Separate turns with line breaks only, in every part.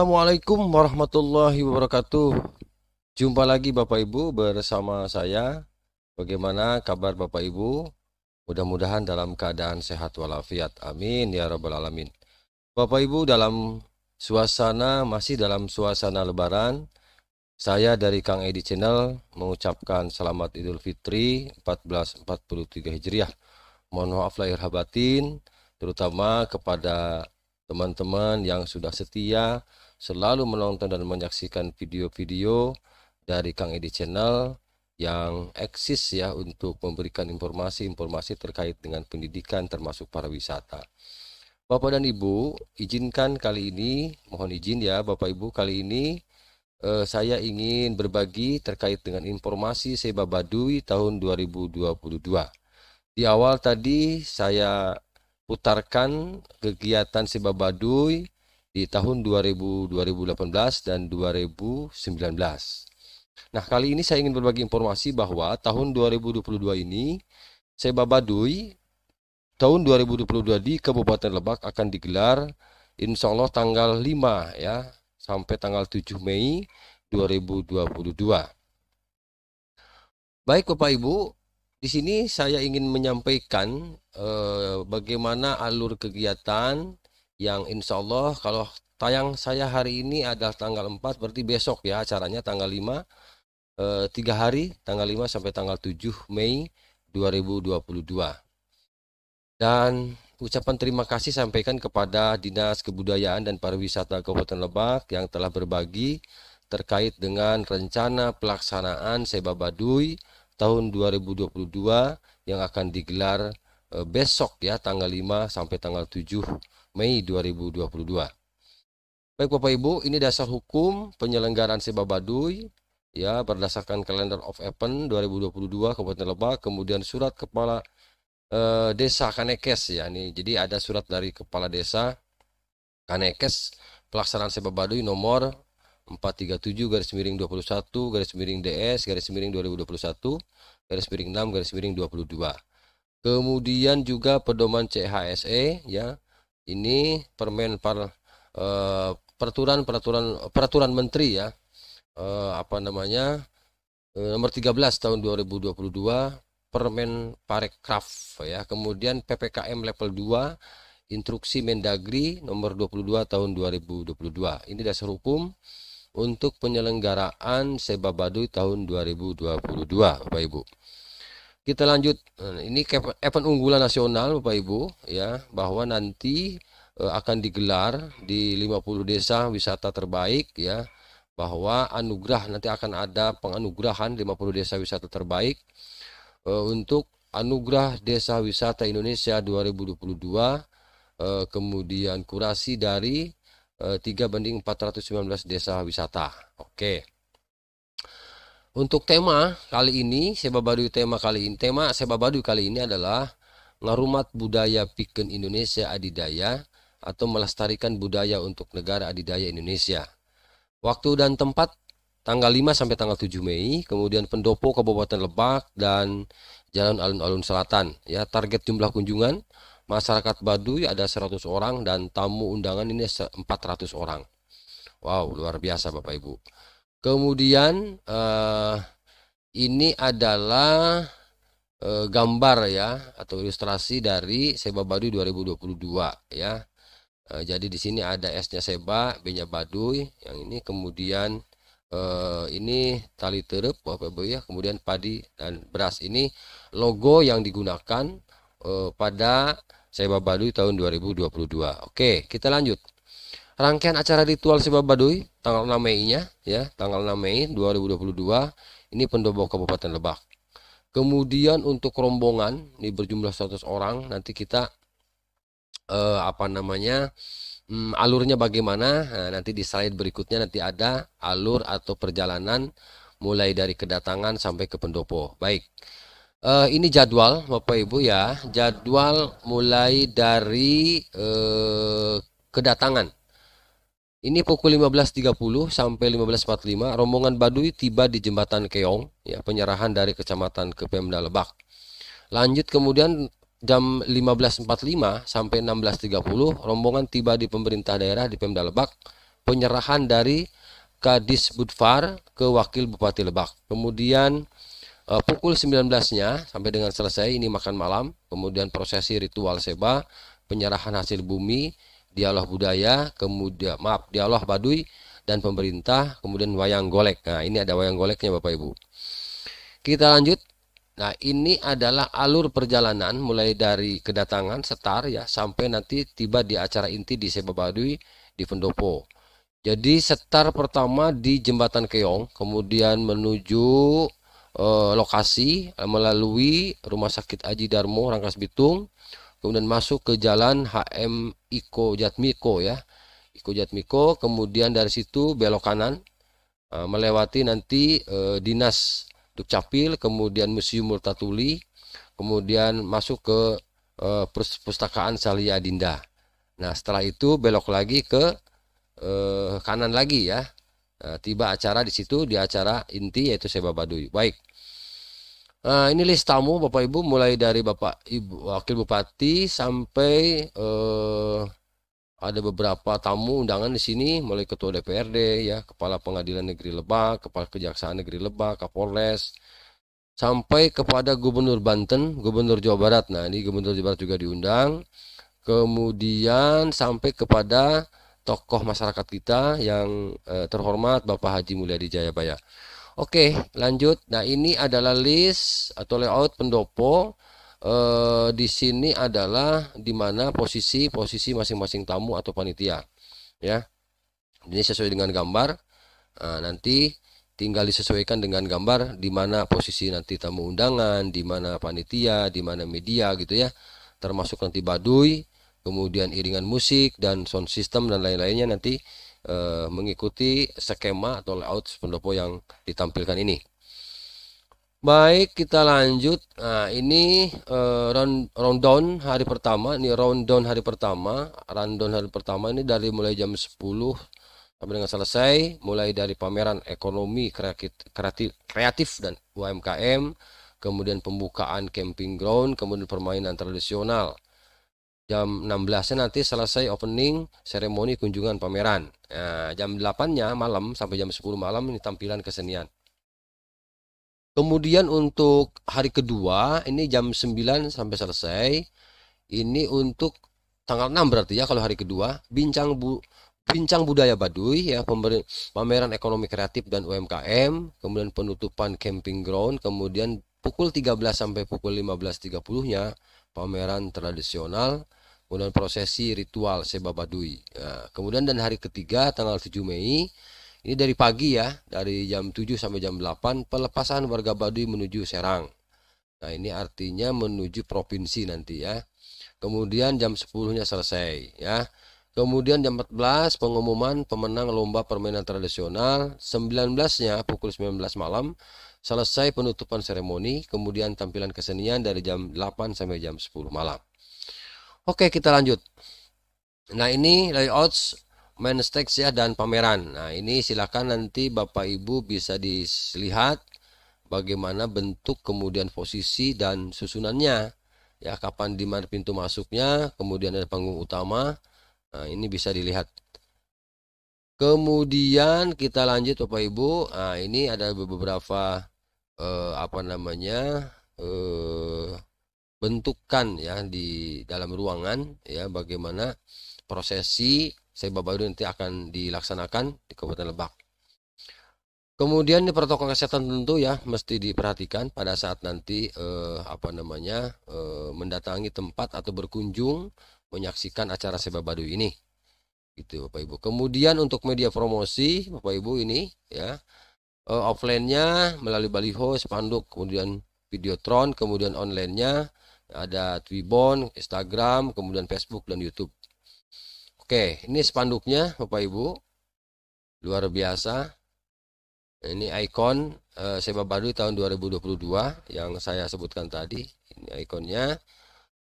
Assalamualaikum warahmatullahi wabarakatuh. Jumpa lagi Bapak Ibu bersama saya. Bagaimana kabar Bapak Ibu? Mudah-mudahan dalam keadaan sehat walafiat. Amin ya rabbal alamin. Bapak Ibu dalam suasana masih dalam suasana lebaran. Saya dari Kang Edi Channel mengucapkan selamat Idul Fitri 1443 Hijriah. Mohon maaf lahir batin terutama kepada teman-teman yang sudah setia selalu menonton dan menyaksikan video-video dari Kang Edi Channel yang eksis ya untuk memberikan informasi-informasi terkait dengan pendidikan termasuk pariwisata. Bapak dan Ibu, izinkan kali ini, mohon izin ya Bapak Ibu, kali ini eh, saya ingin berbagi terkait dengan informasi Seba Badui tahun 2022. Di awal tadi saya putarkan kegiatan Seba Badui di tahun 2000, 2018 dan 2019. Nah, kali ini saya ingin berbagi informasi bahwa tahun 2022 ini saya babadui tahun 2022 di Kabupaten Lebak akan digelar insya Allah tanggal 5 ya sampai tanggal 7 Mei 2022. Baik Bapak Ibu, di sini saya ingin menyampaikan eh, bagaimana alur kegiatan yang insya Allah kalau tayang saya hari ini adalah tanggal 4 berarti besok ya acaranya tanggal 5 eh, 3 hari tanggal 5 sampai tanggal 7 Mei 2022 dan ucapan terima kasih sampaikan kepada Dinas Kebudayaan dan Pariwisata Kabupaten Lebak yang telah berbagi terkait dengan rencana pelaksanaan Seba Baduy tahun 2022 yang akan digelar eh, besok ya tanggal 5 sampai tanggal 7 Mei 2022. Baik Bapak Ibu, ini dasar hukum penyelenggaraan Seba Baduy ya berdasarkan kalender of Event 2022 Kabupaten Lebak, kemudian surat kepala eh, desa Kanekes ya ini. Jadi ada surat dari kepala desa Kanekes pelaksanaan Seba Baduy nomor 437 garis miring 21 garis miring DS garis miring 2021 garis miring 6 garis miring 22. Kemudian juga pedoman CHSE ya ini permen par eh, peraturan peraturan peraturan menteri ya uh, apa namanya uh, nomor 13 tahun 2022 Permen Parekraf ya. Kemudian PPKM level 2 Instruksi Mendagri nomor 22 tahun 2022. Ini dasar hukum untuk penyelenggaraan Seba Baduy tahun 2022, Bapak Ibu. Kita lanjut. Nah, ini event unggulan nasional Bapak Ibu ya, bahwa nanti eh, akan digelar di 50 desa wisata terbaik ya bahwa anugerah nanti akan ada penganugerahan 50 desa wisata terbaik eh, untuk anugerah desa wisata Indonesia 2022 eh, kemudian kurasi dari 3 banding 419 desa wisata. Oke. Untuk tema kali ini, Seba Baduy tema kali ini, tema Seba Baduy kali ini adalah ngarumat budaya Piken Indonesia adidaya atau melestarikan budaya untuk negara adidaya Indonesia. Waktu dan tempat tanggal 5 sampai tanggal 7 Mei, kemudian pendopo Kabupaten Lebak dan Jalan Alun-Alun Selatan. Ya, target jumlah kunjungan masyarakat Baduy ada 100 orang dan tamu undangan ini 400 orang. Wow, luar biasa Bapak Ibu. Kemudian uh, ini adalah uh, gambar ya atau ilustrasi dari Seba Baduy 2022 ya. Uh, jadi di sini ada S-nya Seba, B-nya Baduy, yang ini kemudian Uh, ini tali terup, Bapak Ibu ya, ya, kemudian padi dan beras. Ini logo yang digunakan uh, pada Seba Baduy tahun 2022. Oke, kita lanjut rangkaian acara ritual Sibab Baduy tanggal 6 Mei-nya ya, tanggal 6 Mei 2022 ini pendopo Kabupaten Lebak. Kemudian untuk rombongan ini berjumlah 100 orang nanti kita eh, apa namanya? Hmm, alurnya bagaimana? Nah, nanti di slide berikutnya nanti ada alur atau perjalanan mulai dari kedatangan sampai ke pendopo. Baik. Uh, ini jadwal Bapak Ibu ya. Jadwal mulai dari uh, kedatangan ini pukul 15.30 sampai 15.45 rombongan Baduy tiba di jembatan Keong, ya penyerahan dari kecamatan ke Pemda Lebak. Lanjut kemudian jam 15.45 sampai 16.30 rombongan tiba di pemerintah daerah di Pemda Lebak, penyerahan dari Kadis Budfar ke Wakil Bupati Lebak. Kemudian eh, pukul 19-nya sampai dengan selesai ini makan malam, kemudian prosesi ritual seba, penyerahan hasil bumi, dialog budaya, kemudian maaf, dialog baduy dan pemerintah, kemudian wayang golek. Nah, ini ada wayang goleknya Bapak Ibu. Kita lanjut. Nah, ini adalah alur perjalanan mulai dari kedatangan setar ya sampai nanti tiba di acara inti di Seba Baduy di Pendopo. Jadi setar pertama di Jembatan Keong, kemudian menuju eh, lokasi melalui Rumah Sakit Aji Darmo Rangkas Bitung, kemudian masuk ke jalan HM Iko Jatmiko ya Iko Jatmiko kemudian dari situ belok kanan eh, melewati nanti eh, dinas Dukcapil kemudian Museum Multatuli kemudian masuk ke eh, perpustakaan Salia Dinda nah setelah itu belok lagi ke eh, kanan lagi ya eh, tiba acara di situ di acara inti yaitu Seba Baduy. Baik. Uh, ini list tamu Bapak Ibu mulai dari Bapak Ibu Wakil Bupati sampai uh, ada beberapa tamu undangan di sini mulai Ketua DPRD ya, Kepala Pengadilan Negeri Lebak, Kepala Kejaksaan Negeri Lebak, Kapolres sampai kepada Gubernur Banten, Gubernur Jawa Barat. Nah, ini Gubernur Jawa Barat juga diundang. Kemudian sampai kepada tokoh masyarakat kita yang eh, terhormat Bapak Haji Mulyadi Jayabaya. Oke, lanjut. Nah, ini adalah list atau layout pendopo. E, di sini adalah di mana posisi-posisi masing-masing tamu atau panitia. Ya. Ini sesuai dengan gambar. Nah, nanti tinggal disesuaikan dengan gambar di mana posisi nanti tamu undangan, di mana panitia, di mana media gitu ya. Termasuk nanti badui, kemudian iringan musik dan sound system dan lain-lainnya nanti eh, mengikuti skema atau layout pendopo yang ditampilkan ini. Baik, kita lanjut. Nah, ini eh, round round down hari pertama. Ini round down hari pertama. Round down hari pertama ini dari mulai jam 10 sampai dengan selesai, mulai dari pameran ekonomi kreatif, kreatif dan UMKM, kemudian pembukaan camping ground, kemudian permainan tradisional jam 16-nya nanti selesai opening seremoni kunjungan pameran. Nah, jam 8-nya malam sampai jam 10 malam ini tampilan kesenian. Kemudian untuk hari kedua ini jam 9 sampai selesai. Ini untuk tanggal 6 berarti ya kalau hari kedua bincang bu bincang budaya Baduy ya pameran ekonomi kreatif dan UMKM, kemudian penutupan camping ground, kemudian pukul 13 sampai pukul 15.30-nya pameran tradisional kemudian prosesi ritual sebab Nah, kemudian dan hari ketiga tanggal 7 Mei ini dari pagi ya, dari jam 7 sampai jam 8 pelepasan warga Baduy menuju Serang. Nah, ini artinya menuju provinsi nanti ya. Kemudian jam 10-nya selesai ya. Kemudian jam 14 pengumuman pemenang lomba permainan tradisional 19-nya pukul 19 malam selesai penutupan seremoni kemudian tampilan kesenian dari jam 8 sampai jam 10 malam. Oke, kita lanjut. Nah, ini layouts, main stakes ya dan pameran. Nah, ini silakan nanti Bapak Ibu bisa dilihat bagaimana bentuk kemudian posisi dan susunannya. Ya, kapan di mana pintu masuknya, kemudian ada panggung utama. Nah, ini bisa dilihat. Kemudian kita lanjut Bapak Ibu. Nah, ini ada beberapa eh, apa namanya? eh bentukan ya di dalam ruangan ya bagaimana prosesi saya Bapak nanti akan dilaksanakan di Kabupaten Lebak. Kemudian di protokol kesehatan tentu ya mesti diperhatikan pada saat nanti eh, apa namanya eh, mendatangi tempat atau berkunjung menyaksikan acara Seba Baduy ini. Gitu Bapak Ibu. Kemudian untuk media promosi Bapak Ibu ini ya eh, offline-nya melalui baliho, spanduk, kemudian videotron, kemudian online-nya ada Twibbon, Instagram, kemudian Facebook dan YouTube. Oke, ini spanduknya Bapak Ibu. Luar biasa. Ini ikon eh, Seba Baduy tahun 2022 yang saya sebutkan tadi. Ini ikonnya.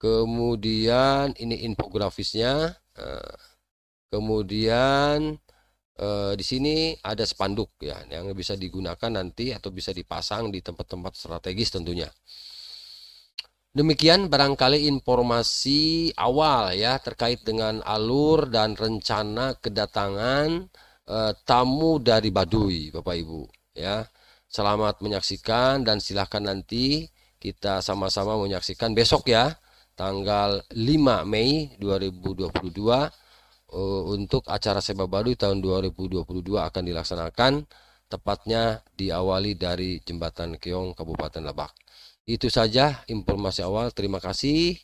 Kemudian ini infografisnya. Eh, kemudian eh, di sini ada spanduk ya yang bisa digunakan nanti atau bisa dipasang di tempat-tempat strategis tentunya. Demikian barangkali informasi awal ya terkait dengan alur dan rencana kedatangan e, tamu dari Baduy, Bapak Ibu. Ya, selamat menyaksikan dan silahkan nanti kita sama-sama menyaksikan besok ya, tanggal 5 Mei 2022 e, eh, untuk acara Seba Baduy tahun 2022 akan dilaksanakan tepatnya diawali dari Jembatan Keong Kabupaten Lebak. Itu saja informasi awal. Terima kasih.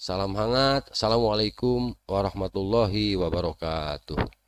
Salam hangat. Assalamualaikum warahmatullahi wabarakatuh.